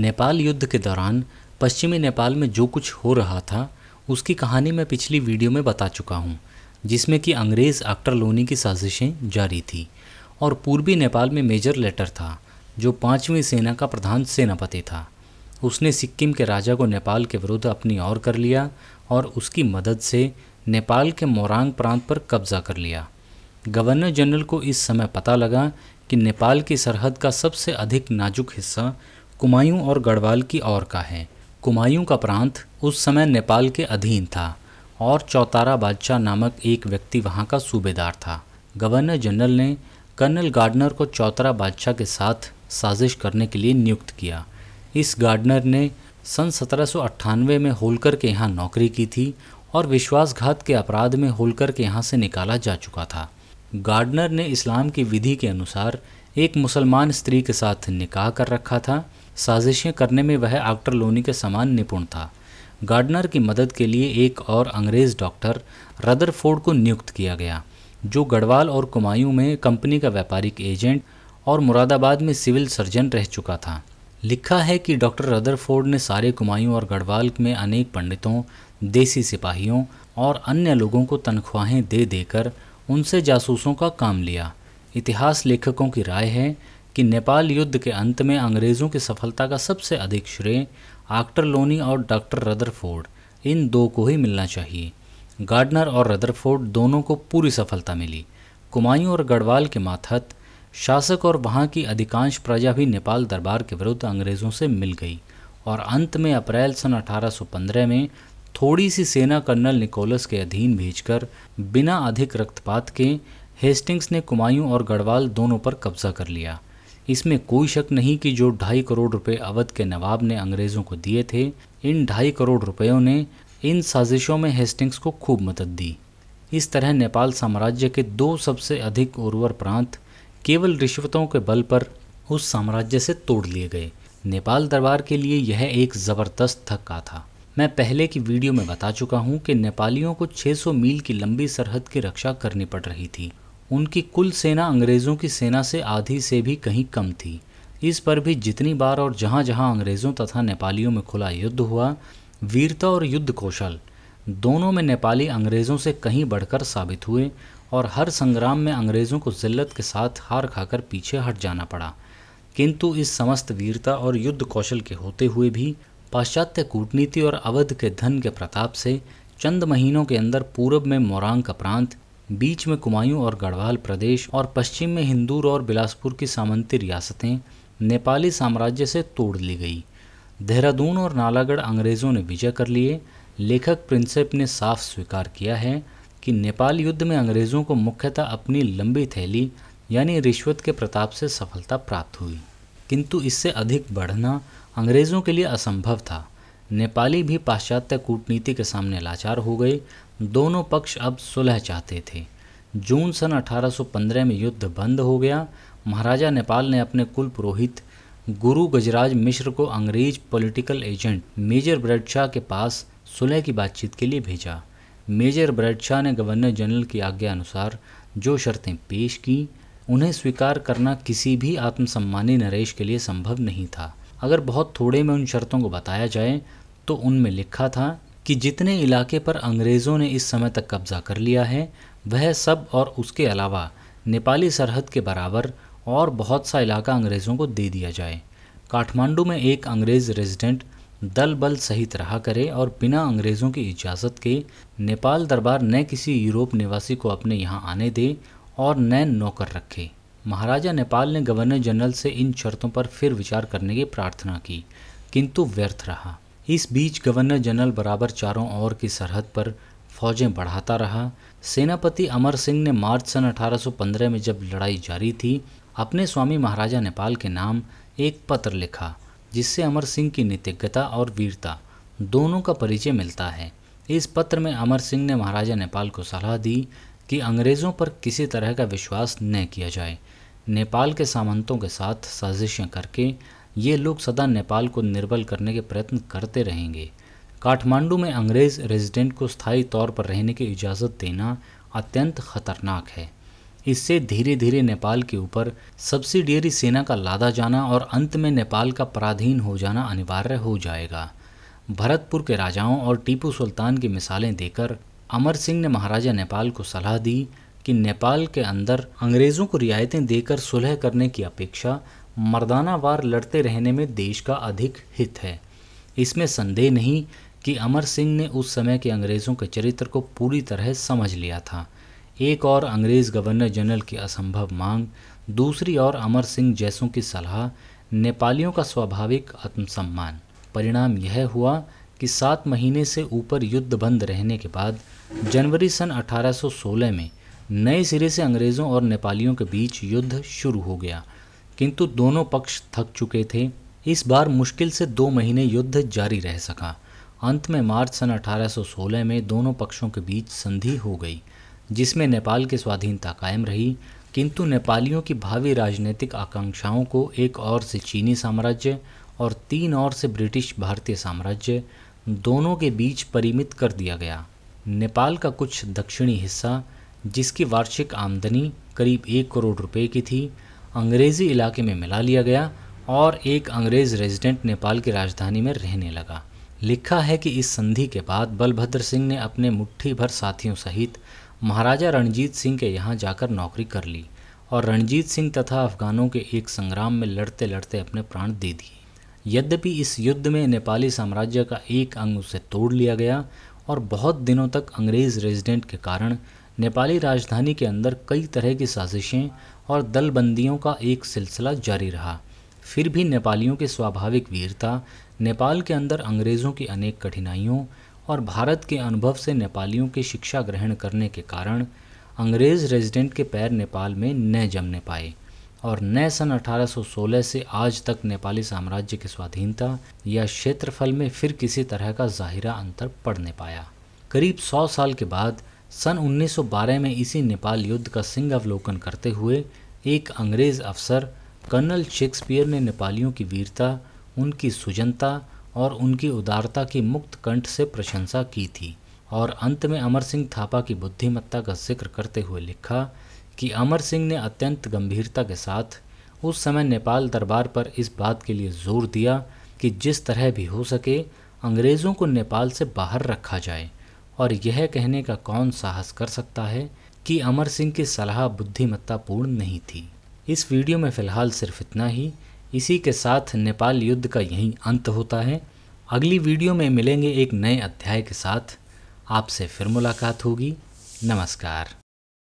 नेपाल युद्ध के दौरान पश्चिमी नेपाल में जो कुछ हो रहा था उसकी कहानी मैं पिछली वीडियो में बता चुका हूँ जिसमें कि अंग्रेज़ अख्तर लोनी की साजिशें जारी थी और पूर्वी नेपाल में मेजर लेटर था जो पाँचवीं सेना का प्रधान सेनापति था उसने सिक्किम के राजा को नेपाल के विरुद्ध अपनी ओर कर लिया और उसकी मदद से नेपाल के मोरांग प्रांत पर कब्जा कर लिया गवर्नर जनरल को इस समय पता लगा कि नेपाल की सरहद का सबसे अधिक नाजुक हिस्सा कुमायूं और गढ़वाल की ओर का है कुमायूं का प्रांत उस समय नेपाल के अधीन था और चौतारा बादशाह नामक एक व्यक्ति वहाँ का सूबेदार था गवर्नर जनरल ने कर्नल गार्डनर को चौतरा बादशाह के साथ साजिश करने के लिए नियुक्त किया इस गार्डनर ने सन सत्रह में होलकर के यहाँ नौकरी की थी और विश्वासघात के अपराध में होलकर के यहाँ से निकाला जा चुका था गार्डनर ने इस्लाम की विधि के अनुसार एक मुसलमान स्त्री के साथ निकाह कर रखा था साजिशें करने में वह आक्टर लोनी के समान निपुण था गार्डनर की मदद के लिए एक और अंग्रेज़ डॉक्टर रदरफोर्ड को नियुक्त किया गया जो गढ़वाल और कुमायूं में कंपनी का व्यापारिक एजेंट और मुरादाबाद में सिविल सर्जन रह चुका था लिखा है कि डॉक्टर रदरफोर्ड ने सारे कुमायूं और गढ़वाल में अनेक पंडितों देसी सिपाहियों और अन्य लोगों को तनख्वाहें दे देकर उनसे जासूसों का काम लिया इतिहास लेखकों की राय है कि नेपाल युद्ध के अंत में अंग्रेज़ों की सफलता का सबसे अधिक श्रेय आक्टर लोनी और डॉक्टर रदरफोर्ड इन दो को ही मिलना चाहिए गार्डनर और रदरफोर्ड दोनों को पूरी सफलता मिली कुमायूं और गढ़वाल के माथत शासक और वहाँ की अधिकांश प्रजा भी नेपाल दरबार के विरुद्ध अंग्रेज़ों से मिल गई और अंत में अप्रैल सन 1815 में थोड़ी सी सेना कर्नल निकोलस के अधीन भेजकर बिना अधिक रक्तपात के हेस्टिंग्स ने कुमायूं और गढ़वाल दोनों पर कब्जा कर लिया इसमें कोई शक नहीं कि जो ढाई करोड़ रुपए अवध के नवाब ने अंग्रेज़ों को दिए थे इन ढाई करोड़ रुपयों ने इन साजिशों में हेस्टिंग्स को खूब मदद दी इस तरह नेपाल साम्राज्य के दो सबसे अधिक उर्वर प्रांत केवल रिश्वतों के बल पर उस साम्राज्य से तोड़ लिए गए नेपाल दरबार के लिए यह एक ज़बरदस्त थक्का था मैं पहले की वीडियो में बता चुका हूँ कि नेपालियों को 600 मील की लंबी सरहद की रक्षा करनी पड़ रही थी उनकी कुल सेना अंग्रेज़ों की सेना से आधी से भी कहीं कम थी इस पर भी जितनी बार और जहाँ जहाँ अंग्रेज़ों तथा नेपालियों में खुला युद्ध हुआ वीरता और युद्ध कौशल दोनों में नेपाली अंग्रेज़ों से कहीं बढ़कर साबित हुए और हर संग्राम में अंग्रेज़ों को जिल्लत के साथ हार खाकर पीछे हट जाना पड़ा किंतु इस समस्त वीरता और युद्ध कौशल के होते हुए भी पाश्चात्य कूटनीति और अवध के धन के प्रताप से चंद महीनों के अंदर पूरब में मोरांग का प्रांत बीच में कुमायूं और गढ़वाल प्रदेश और पश्चिम में हिंदूर और बिलासपुर की सामंती रियासतें नेपाली साम्राज्य से तोड़ ली गई देहरादून और नालागढ़ अंग्रेज़ों ने विजय कर लिए लेखक प्रिंसेप ने साफ स्वीकार किया है कि नेपाल युद्ध में अंग्रेज़ों को मुख्यतः अपनी लंबी थैली यानी रिश्वत के प्रताप से सफलता प्राप्त हुई किंतु इससे अधिक बढ़ना अंग्रेज़ों के लिए असंभव था नेपाली भी पाश्चात्य कूटनीति के सामने लाचार हो गए दोनों पक्ष अब सुलह चाहते थे जून सन 1815 में युद्ध बंद हो गया महाराजा नेपाल ने अपने कुल पुरोहित गुरु गजराज मिश्र को अंग्रेज पॉलिटिकल एजेंट मेजर ब्रेडशाह के पास सुलह की बातचीत के लिए भेजा मेजर ब्रेडशाह ने गवर्नर जनरल की आज्ञा अनुसार जो शर्तें पेश की उन्हें स्वीकार करना किसी भी आत्मसम्मानी नरेश के लिए संभव नहीं था अगर बहुत थोड़े में उन शर्तों को बताया जाए तो उनमें लिखा था कि जितने इलाके पर अंग्रेज़ों ने इस समय तक कब्ज़ा कर लिया है वह सब और उसके अलावा नेपाली सरहद के बराबर और बहुत सा इलाका अंग्रेज़ों को दे दिया जाए काठमांडू में एक अंग्रेज़ रेजिडेंट दल बल सहित रहा करे और बिना अंग्रेज़ों की इजाज़त के नेपाल दरबार न किसी यूरोप निवासी को अपने यहाँ आने दे और न नौकर रखे महाराजा नेपाल ने गवर्नर जनरल से इन शर्तों पर फिर विचार करने की प्रार्थना की किंतु व्यर्थ रहा इस बीच गवर्नर जनरल बराबर चारों ओर की सरहद पर फौजें बढ़ाता रहा सेनापति अमर सिंह ने मार्च सन 1815 में जब लड़ाई जारी थी अपने स्वामी महाराजा नेपाल के नाम एक पत्र लिखा जिससे अमर सिंह की नीतिज्ञता और वीरता दोनों का परिचय मिलता है इस पत्र में अमर सिंह ने महाराजा नेपाल को सलाह दी कि अंग्रेज़ों पर किसी तरह का विश्वास न किया जाए नेपाल के सामंतों के साथ साजिशें करके ये लोग सदा नेपाल को निर्बल करने के प्रयत्न करते रहेंगे काठमांडू में अंग्रेज़ रेजिडेंट को स्थायी तौर पर रहने की इजाज़त देना अत्यंत खतरनाक है इससे धीरे धीरे नेपाल के ऊपर सब्सिडियरी सेना का लादा जाना और अंत में नेपाल का पराधीन हो जाना अनिवार्य हो जाएगा भरतपुर के राजाओं और टीपू सुल्तान की मिसालें देकर अमर सिंह ने महाराजा नेपाल को सलाह दी कि नेपाल के अंदर अंग्रेज़ों को रियायतें देकर सुलह करने की अपेक्षा मर्दानावार लड़ते रहने में देश का अधिक हित है इसमें संदेह नहीं कि अमर सिंह ने उस समय के अंग्रेज़ों के चरित्र को पूरी तरह समझ लिया था एक और अंग्रेज़ गवर्नर जनरल की असंभव मांग दूसरी और अमर सिंह जैसों की सलाह नेपालियों का स्वाभाविक आत्मसम्मान परिणाम यह हुआ कि सात महीने से ऊपर युद्ध बंद रहने के बाद जनवरी सन 1816 में नए सिरे से अंग्रेज़ों और नेपालियों के बीच युद्ध शुरू हो गया किंतु दोनों पक्ष थक चुके थे इस बार मुश्किल से दो महीने युद्ध जारी रह सका अंत में मार्च सन 1816 में दोनों पक्षों के बीच संधि हो गई जिसमें नेपाल की स्वाधीनता कायम रही किंतु नेपालियों की भावी राजनीतिक आकांक्षाओं को एक और से चीनी साम्राज्य और तीन और से ब्रिटिश भारतीय साम्राज्य दोनों के बीच परिमित कर दिया गया नेपाल का कुछ दक्षिणी हिस्सा जिसकी वार्षिक आमदनी करीब एक करोड़ रुपए की थी अंग्रेज़ी इलाके में मिला लिया गया और एक अंग्रेज़ रेजिडेंट नेपाल की राजधानी में रहने लगा लिखा है कि इस संधि के बाद बलभद्र सिंह ने अपने मुट्ठी भर साथियों सहित महाराजा रणजीत सिंह के यहाँ जाकर नौकरी कर ली और रणजीत सिंह तथा अफगानों के एक संग्राम में लड़ते लड़ते अपने प्राण दे दिए यद्यपि इस युद्ध में नेपाली साम्राज्य का एक अंग उसे तोड़ लिया गया और बहुत दिनों तक अंग्रेज़ रेजिडेंट के कारण नेपाली राजधानी के अंदर कई तरह की साजिशें और दलबंदियों का एक सिलसिला जारी रहा फिर भी नेपालियों की स्वाभाविक वीरता नेपाल के अंदर अंग्रेज़ों की अनेक कठिनाइयों और भारत के अनुभव से नेपालियों की शिक्षा ग्रहण करने के कारण अंग्रेज़ रेजिडेंट के पैर नेपाल में न जमने पाए और नए सन 1816 से आज तक नेपाली साम्राज्य की स्वाधीनता या क्षेत्रफल में फिर किसी तरह का ज़ाहिरा अंतर पड़ने पाया करीब सौ साल के बाद सन 1912 में इसी नेपाल युद्ध का सिंह अवलोकन करते हुए एक अंग्रेज़ अफसर कर्नल शेक्सपियर ने नेपालियों की वीरता उनकी सुजनता और उनकी उदारता की मुक्त कंठ से प्रशंसा की थी और अंत में अमर सिंह थापा की बुद्धिमत्ता का जिक्र करते हुए लिखा कि अमर सिंह ने अत्यंत गंभीरता के साथ उस समय नेपाल दरबार पर इस बात के लिए जोर दिया कि जिस तरह भी हो सके अंग्रेज़ों को नेपाल से बाहर रखा जाए और यह कहने का कौन साहस कर सकता है कि अमर सिंह की सलाह बुद्धिमत्तापूर्ण नहीं थी इस वीडियो में फ़िलहाल सिर्फ इतना ही इसी के साथ नेपाल युद्ध का यही अंत होता है अगली वीडियो में मिलेंगे एक नए अध्याय के साथ आपसे फिर मुलाकात होगी नमस्कार